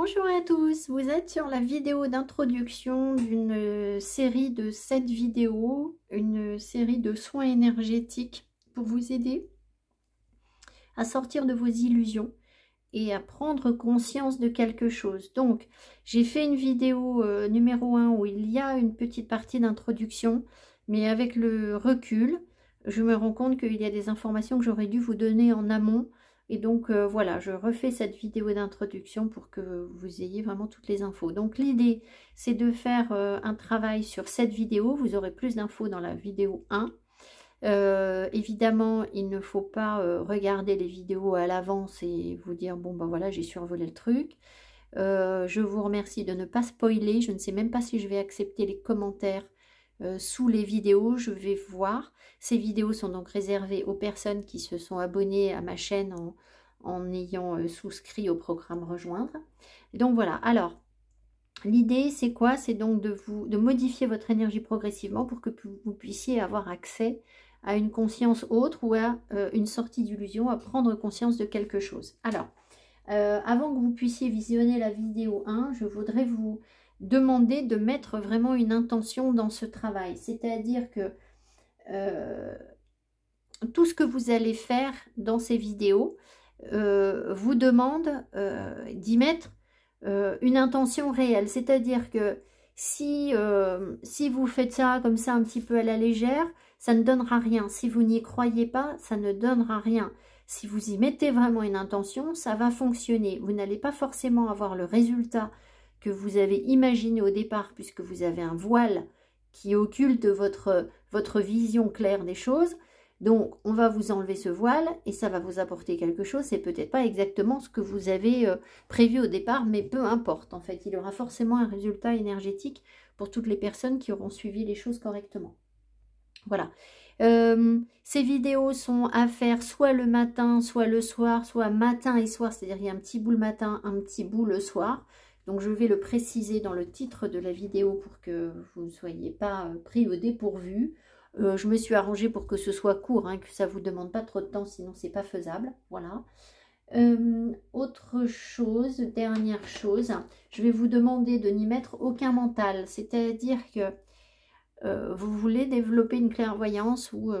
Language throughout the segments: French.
Bonjour à tous, vous êtes sur la vidéo d'introduction d'une euh, série de 7 vidéos, une série de soins énergétiques pour vous aider à sortir de vos illusions et à prendre conscience de quelque chose. Donc, j'ai fait une vidéo euh, numéro 1 où il y a une petite partie d'introduction, mais avec le recul, je me rends compte qu'il y a des informations que j'aurais dû vous donner en amont et donc euh, voilà, je refais cette vidéo d'introduction pour que vous ayez vraiment toutes les infos. Donc l'idée, c'est de faire euh, un travail sur cette vidéo. Vous aurez plus d'infos dans la vidéo 1. Euh, évidemment, il ne faut pas regarder les vidéos à l'avance et vous dire « bon ben voilà, j'ai survolé le truc Je vous remercie de ne pas spoiler. Je ne sais même pas si je vais accepter les commentaires euh, sous les vidéos, je vais voir. Ces vidéos sont donc réservées aux personnes qui se sont abonnées à ma chaîne en, ayant euh, souscrit au programme Rejoindre. donc voilà, alors l'idée c'est quoi C'est donc de, vous, de modifier votre énergie progressivement pour que vous puissiez avoir accès à une conscience autre ou à euh, une sortie d'illusion, à prendre conscience de quelque chose. Alors, avant que vous puissiez visionner la vidéo 1, je voudrais vous demander de mettre vraiment une intention dans ce travail. C'est-à-dire que euh, tout ce que vous allez faire dans ces vidéos euh, vous demande euh, d'y mettre une intention réelle. C'est-à-dire que si vous faites ça comme ça un petit peu à la légère, ça ne donnera rien. Si vous n'y croyez pas, ça ne donnera rien. Si vous y mettez vraiment une intention, ça va fonctionner. Vous n'allez pas forcément avoir le résultat que vous avez imaginé au départ, puisque vous avez un voile qui occulte votre, votre vision claire des choses. Donc, on va vous enlever ce voile et ça va vous apporter quelque chose. C'est peut-être pas exactement ce que vous avez euh, prévu au départ, mais peu importe. En fait, il y aura forcément un résultat énergétique pour toutes les personnes qui auront suivi les choses correctement. Voilà. Euh, ces vidéos sont à faire soit le matin, soit le soir, soit matin et soir. C'est-à-dire, il y a un petit bout le matin, un petit bout le soir. Donc je vais le préciser dans le titre de la vidéo pour que vous ne soyez pas euh, pris au dépourvu. Euh, je me suis arrangée pour que ce soit court, hein, que ça ne vous demande pas trop de temps, sinon c'est pas faisable. Voilà. Euh, autre chose, dernière chose, je vais vous demander de n'y mettre aucun mental. C'est-à-dire que vous voulez développer une clairvoyance ou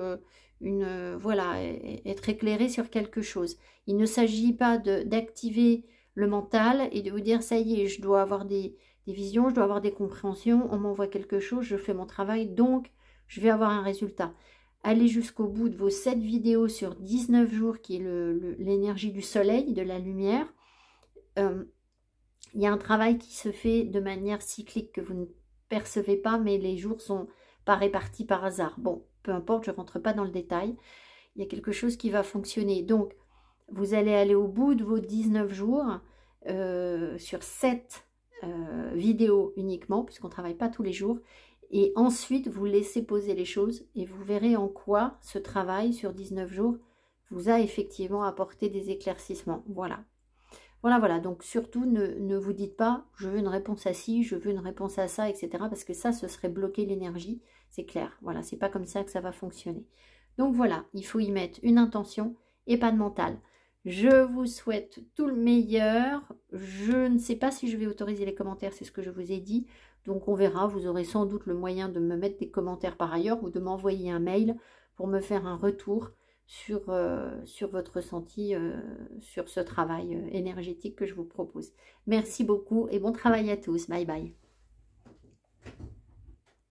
une voilà e-, e-, être éclairé sur quelque chose. Il ne s'agit pas d'activer le mental et de vous dire ça y est, je dois avoir des, visions, je dois avoir des compréhensions, on m'envoie quelque chose, je fais mon travail, donc je vais avoir un résultat. Allez jusqu'au bout de vos 7 vidéos sur 19 jours, qui est l'énergie du soleil, de la lumière. Euh, il y a un travail qui se fait de manière cyclique que vous ne percevez pas, mais les jours sont pas répartis par hasard. Bon, peu importe, je ne rentre pas dans le détail. Il y a quelque chose qui va fonctionner. Donc, vous allez aller au bout de vos 19 jours euh, sur cette euh, vidéo vidéos uniquement, puisqu'on ne travaille pas tous les jours. Et ensuite, vous laissez poser les choses et vous verrez en quoi ce travail sur 19 jours vous a effectivement apporté des éclaircissements. Voilà. Voilà, voilà. Donc, surtout, ne, ne vous dites pas « je veux une réponse à ci, je veux une réponse à ça », etc. Parce que ça, ce serait bloquer l'énergie. C'est clair. Voilà, c'est pas comme ça que ça va fonctionner. Donc, voilà. Il faut y mettre une intention et pas de mental. Je vous souhaite tout le meilleur. Je ne sais pas si je vais autoriser les commentaires, c'est ce que je vous ai dit. Donc on verra, vous aurez sans doute le moyen de me mettre des commentaires par ailleurs ou de m'envoyer un mail pour me faire un retour sur, euh, sur votre ressenti, euh, sur ce travail euh, énergétique que je vous propose. Merci beaucoup et bon travail à tous. Bye bye.